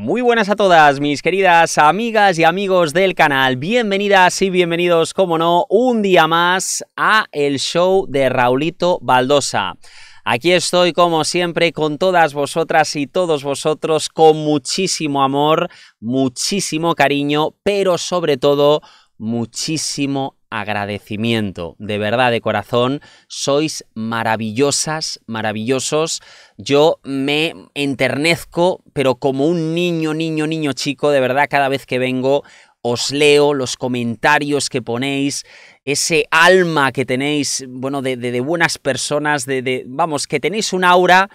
Muy buenas a todas mis queridas amigas y amigos del canal, bienvenidas y bienvenidos, como no, un día más a el show de Raulito Baldosa. Aquí estoy como siempre con todas vosotras y todos vosotros con muchísimo amor, muchísimo cariño, pero sobre todo muchísimo agradecimiento. De verdad, de corazón, sois maravillosas, maravillosos. Yo me enternezco, pero como un niño, niño, niño chico, de verdad, cada vez que vengo, os leo los comentarios que ponéis, ese alma que tenéis, bueno, de, de, buenas personas, de, de, vamos, que tenéis un aura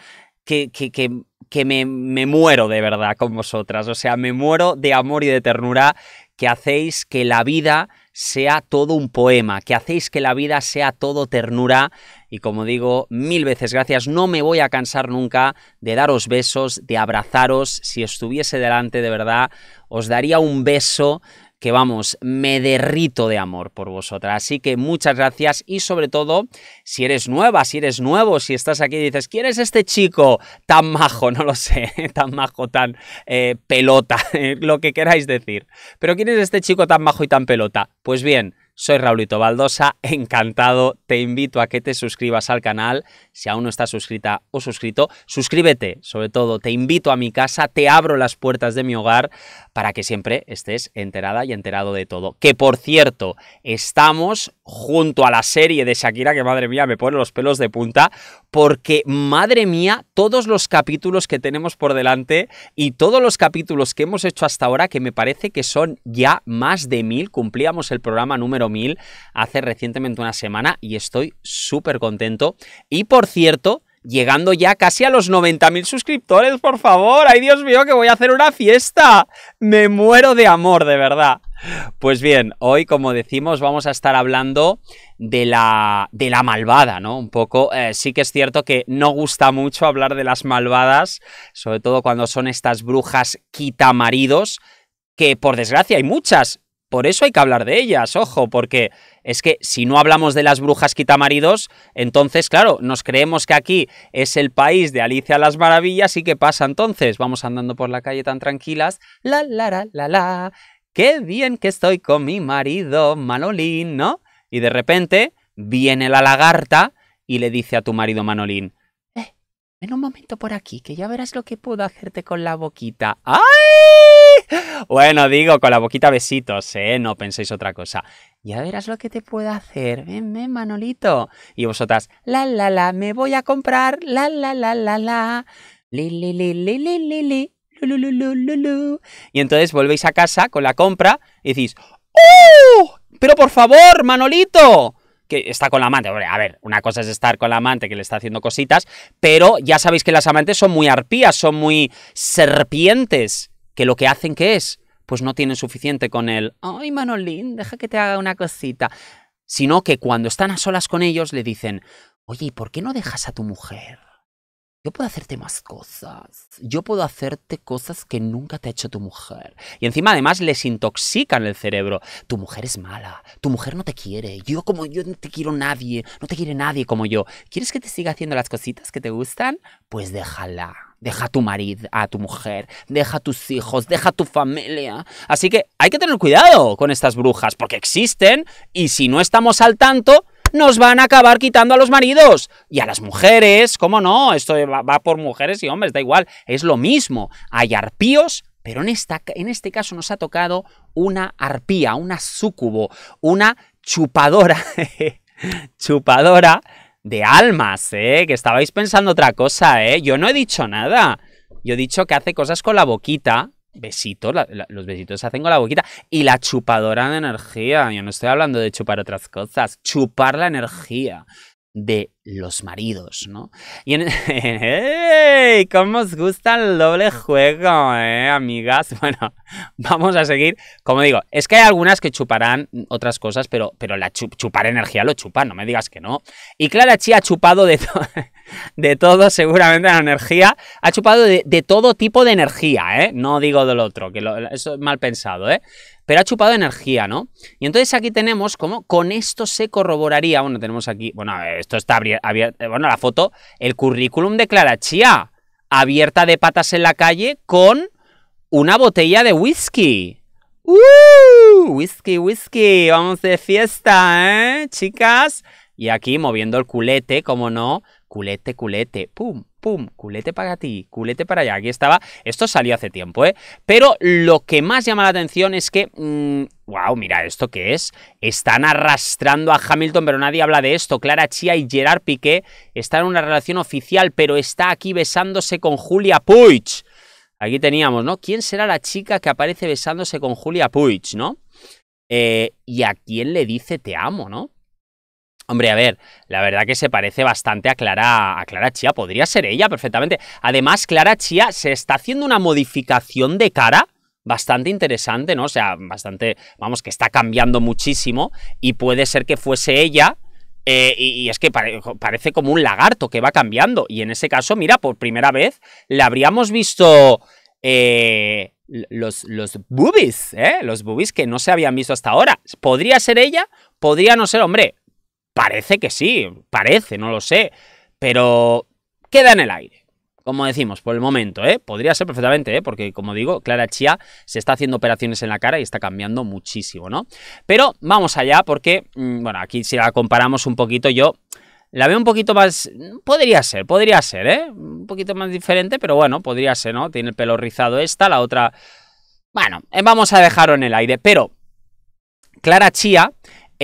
que, que, que, que me, me muero de verdad con vosotras. O sea, me muero de amor y de ternura que hacéis que la vida sea todo un poema, que hacéis que la vida sea todo ternura. Y como digo, mil veces gracias. No me voy a cansar nunca de daros besos, de abrazaros. Si estuviese delante, de verdad, os daría un beso que vamos, me derrito de amor por vosotras. Así que muchas gracias y sobre todo, si eres nueva, si eres nuevo, si estás aquí y dices, ¿quién es este chico tan majo? No lo sé, tan majo, tan eh, pelota, lo que queráis decir. Pero ¿quién es este chico tan majo y tan pelota? Pues bien, soy Raulito Baldosa, encantado, te invito a que te suscribas al canal, si aún no estás suscrita o suscrito, suscríbete, sobre todo, te invito a mi casa, te abro las puertas de mi hogar para que siempre estés enterada y enterado de todo. Que por cierto, estamos junto a la serie de Shakira, que madre mía me pone los pelos de punta, porque madre mía, todos los capítulos que tenemos por delante y todos los capítulos que hemos hecho hasta ahora, que me parece que son ya más de mil, cumplíamos el programa número hace recientemente una semana y estoy súper contento. Y por cierto, llegando ya casi a los 90.000 suscriptores, por favor. Ay, Dios mío, que voy a hacer una fiesta. Me muero de amor, de verdad. Pues bien, hoy, como decimos, vamos a estar hablando de la, de la malvada, ¿no? Un poco, eh, sí que es cierto que no gusta mucho hablar de las malvadas, sobre todo cuando son estas brujas quitamaridos, que por desgracia hay muchas, por eso hay que hablar de ellas, ojo, porque es que si no hablamos de las brujas quitamaridos, entonces, claro, nos creemos que aquí es el país de Alicia las Maravillas y ¿qué pasa entonces? Vamos andando por la calle tan tranquilas, la, la, la, la, la, qué bien que estoy con mi marido, Manolín, ¿no? Y de repente viene la lagarta y le dice a tu marido Manolín, eh, ven un momento por aquí, que ya verás lo que puedo hacerte con la boquita. ¡Ay! Bueno, digo, con la boquita besitos, ¿eh? No penséis otra cosa. Ya verás lo que te puedo hacer. Ven, ven, Manolito. Y vosotras, la, la, la, me voy a comprar. La, la, la, la, la. Li, li, li, li, li, li, li. Lu, lu, lu, y entonces volvéis a casa con la compra y decís, ¡uh! Pero por favor, Manolito que está con la amante. a ver, una cosa es estar con la amante que le está haciendo cositas, pero ya sabéis que las amantes son muy arpías, son muy serpientes que lo que hacen que es, pues no tienen suficiente con él. ay Manolín, deja que te haga una cosita, sino que cuando están a solas con ellos le dicen, oye, ¿y por qué no dejas a tu mujer? Yo puedo hacerte más cosas. Yo puedo hacerte cosas que nunca te ha hecho tu mujer. Y encima además les intoxican el cerebro. Tu mujer es mala. Tu mujer no te quiere. Yo como yo no te quiero nadie. No te quiere nadie como yo. ¿Quieres que te siga haciendo las cositas que te gustan? Pues déjala. Deja a tu marido, a tu mujer, deja a tus hijos, deja a tu familia. Así que hay que tener cuidado con estas brujas, porque existen y si no estamos al tanto, nos van a acabar quitando a los maridos y a las mujeres, ¿cómo no? Esto va, por mujeres y hombres, da igual, es lo mismo. Hay arpíos, pero en, esta, en este caso nos ha tocado una arpía, una sucubo, una chupadora, chupadora de almas, ¿eh? Que estabais pensando otra cosa, ¿eh? Yo no he dicho nada. Yo he dicho que hace cosas con la boquita. Besitos, los besitos se hacen con la boquita. Y la chupadora de energía. Yo no estoy hablando de chupar otras cosas. Chupar la energía de los maridos, ¿no? Y en... ¿Cómo os gusta el doble juego, eh, amigas? Bueno, vamos a seguir. Como digo, es que hay algunas que chuparán otras cosas, pero, pero la chupar energía lo chupa, no me digas que no. Y Clara Chi ha chupado de, de todo, seguramente, la energía. Ha chupado de, todo tipo de energía, ¿eh? No digo del otro, que lo, eso es mal pensado, ¿eh? pero ha chupado energía, ¿no? Y entonces aquí tenemos como con esto se corroboraría, bueno, tenemos aquí, bueno, esto está abierto, eh, bueno, la foto, el currículum de Clara abierta de patas en la calle con una botella de whisky. ¡Uh! Whisky, whisky, vamos de fiesta, ¿eh? Chicas. Y aquí moviendo el culete, como no, culete, culete, pum, pum, culete para ti, culete para allá. Aquí estaba, esto salió hace tiempo, ¿eh? Pero lo que más llama la atención es que, wow, mm, mira esto que es. Están arrastrando a Hamilton, pero nadie habla de esto. Clara Chia y Gerard Piqué están en una relación oficial, pero está aquí besándose con Julia Puig. Aquí teníamos, ¿no? ¿Quién será la chica que aparece besándose con Julia Puig, no? Eh, y a quién le dice te amo, ¿no? Hombre, a ver, la verdad que se parece bastante a Clara, a Chía, podría ser ella perfectamente. Además, Clara Chía se está haciendo una modificación de cara bastante interesante, ¿no? O sea, bastante, vamos, que está cambiando muchísimo y puede ser que fuese ella. Eh, y, es que parece como un lagarto que va cambiando. Y en ese caso, mira, por primera vez la habríamos visto eh, los, los boobies, ¿eh? Los boobies que no se habían visto hasta ahora. ¿Podría ser ella? ¿Podría no ser? Hombre, Parece que sí, parece, no lo sé. Pero queda en el aire. Como decimos, por el momento, ¿eh? Podría ser perfectamente, ¿eh? Porque, como digo, Clara Chia se está haciendo operaciones en la cara y está cambiando muchísimo, ¿no? Pero vamos allá porque, mm, bueno, aquí si la comparamos un poquito, yo la veo un poquito más. Podría ser, podría ser, ¿eh? Un poquito más diferente, pero bueno, podría ser, ¿no? Tiene el pelo rizado esta, la otra. Bueno, eh, vamos a dejarlo en el aire. Pero Clara Chía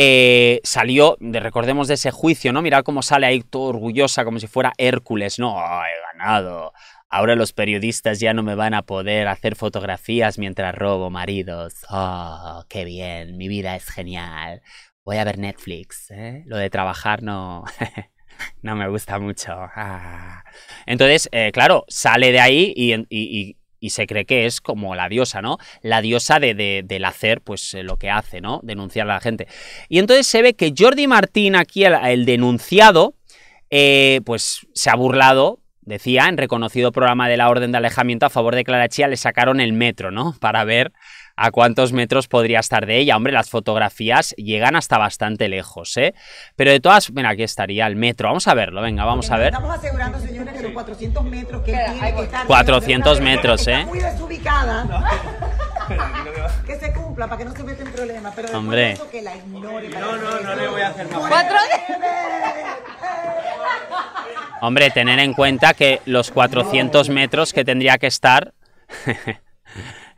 eh, salió, recordemos de ese juicio, ¿no? mira cómo sale ahí todo orgullosa, como si fuera Hércules, ¿no? he ganado. Ahora los periodistas ya no me van a poder hacer fotografías mientras robo maridos. Oh, qué bien, mi vida es genial. Voy a ver Netflix, ¿eh? Lo de trabajar no. no me gusta mucho. Ah. Entonces, eh, claro, sale de ahí y, y se cree que es como la diosa, ¿no? La diosa de, de, del hacer, pues eh, lo que hace, ¿no? Denunciar a la gente. Y entonces se ve que Jordi Martín, aquí el, denunciado, eh, pues se ha burlado decía, en reconocido programa de la Orden de Alejamiento a favor de Clara Chía le sacaron el metro, ¿no? Para ver a cuántos metros podría estar de ella. Hombre, las fotografías llegan hasta bastante lejos, ¿eh? Pero de todas, mira, aquí estaría el metro. Vamos a verlo, venga, vamos a ver. Estamos asegurando, señores, que los 400 metros que tiene que estar 400 metros, ¿eh? Muy desubicada. que se cumpla para que no se en problemas, pero Hombre. que la ignore. No, no, no, le voy a hacer más. Hombre, tener en cuenta que los 400 metros que tendría que estar...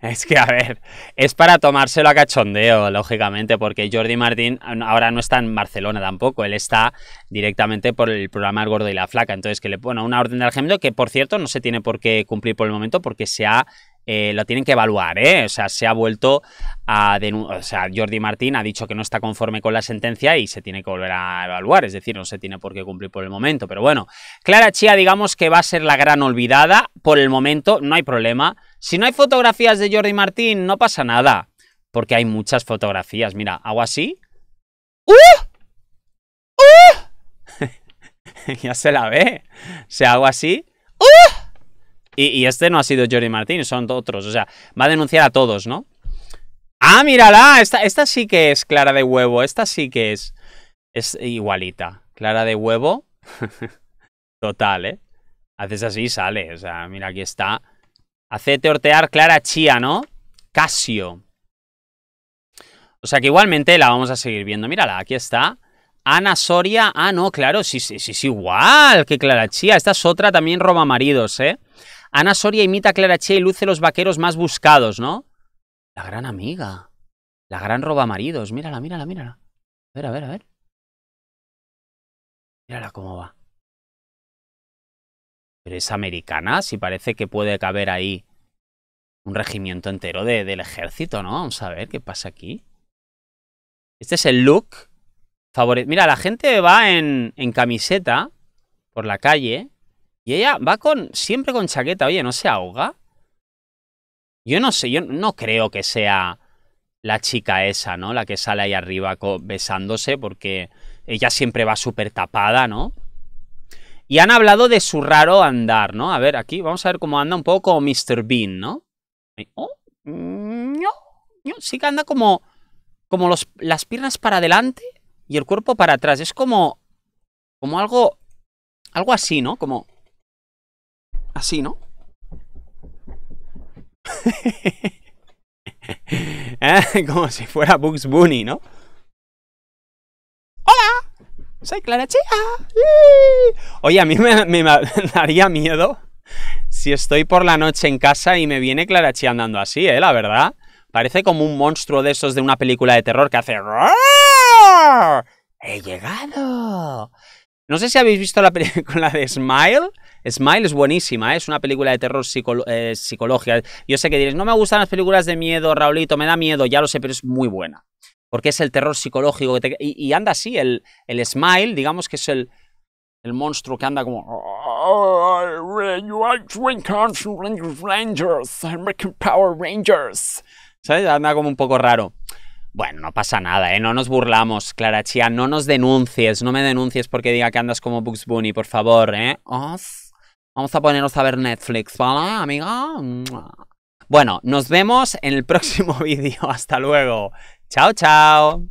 es que, a ver, es para tomárselo a cachondeo, lógicamente, porque Jordi Martín mm, ahora no está en Barcelona tampoco, él está directamente por el programa El Gordo y la Flaca. Entonces, que le pone una orden de alejamiento que, por cierto, no se tiene por qué cumplir por el momento porque se ha eh, lo tienen que evaluar, ¿eh? O sea, se ha vuelto a... O sea, Jordi Martín ha dicho que no está conforme con la sentencia y se tiene que volver a evaluar, es decir, no se tiene por qué cumplir por el momento. Pero bueno, Clara Chía, digamos que va a ser la gran olvidada por el momento, no hay problema. Si no hay fotografías de Jordi Martín, no pasa nada, porque hay muchas fotografías. Mira, hago así. ¡Uh! ¡Uh! ya se la ve. se hago así. ¡Uh! Y, este no ha sido Jordi Martín, son otros. O sea, va a denunciar a todos, ¿no? Ah, mírala, esta, esta sí que es clara de huevo, esta sí que es, es igualita. Clara de huevo, total, ¿eh? Haces así y sale, o sea, mira, aquí está. Hacete ortear, Clara Chía, ¿no? Casio. O sea que igualmente la vamos a seguir viendo. Mírala, aquí está. Ana Soria. Ah, no, claro, sí, sí, sí, es igual que Clara Chía. Esta es otra también roba maridos, ¿eh? Ana Soria imita a Clara Che y luce los vaqueros más buscados, ¿no? La gran amiga. La gran roba maridos. Mírala, mírala, mírala. A ver, a ver, a ver. Mírala cómo va. Pero es americana, si parece que puede caber ahí un regimiento entero del ejército, ¿no? Vamos a ver qué pasa aquí. Este es el look. favorito. Mira, la gente va en, en camiseta por la calle. Y ella va con siempre con chaqueta, oye, ¿no se ahoga? Yo no sé, yo no creo que sea la chica esa, ¿no? La que sale ahí arriba besándose porque ella siempre va súper tapada, ¿no? Y han hablado de su raro andar, ¿no? A ver, aquí vamos a ver cómo anda un poco Mr. Bean, oh, mm, ¿no? sí que anda como, como los, las piernas para adelante y el cuerpo para atrás. Es como, como algo, algo así, ¿no? Como, Así, ¿no? Ah, como si fuera Bugs Bunny, ¿no? ¡Hola! Soy Clara Chia. Oye, a mí me, daría miedo si estoy por la noche en casa y me viene Clara andando así, ¿eh? La verdad. Parece como un monstruo de esos de una película de terror que hace... ¡He llegado! No sé si habéis visto la película de Smile, Smile es buenísima, ¿eh? es una película de terror eh, psicológica. Yo sé que diréis, no me gustan las películas de miedo, Raulito, me da miedo, ya lo sé, pero es muy buena. Porque es el terror psicológico. Que te... y, anda así, el, el Smile, digamos que es el, el monstruo que anda como... Rangers, Power Rangers. ¿Sabes? Anda como un poco raro. Bueno, no pasa nada, ¿eh? No nos burlamos, Clara Chia. No nos denuncies, no me denuncies porque diga que andas como Bugs Bunny, por favor, ¿eh? Oh, Vamos a ponernos a ver Netflix, ¿vale, amiga? Bueno, nos vemos en el próximo vídeo. Hasta luego. Chao, chao.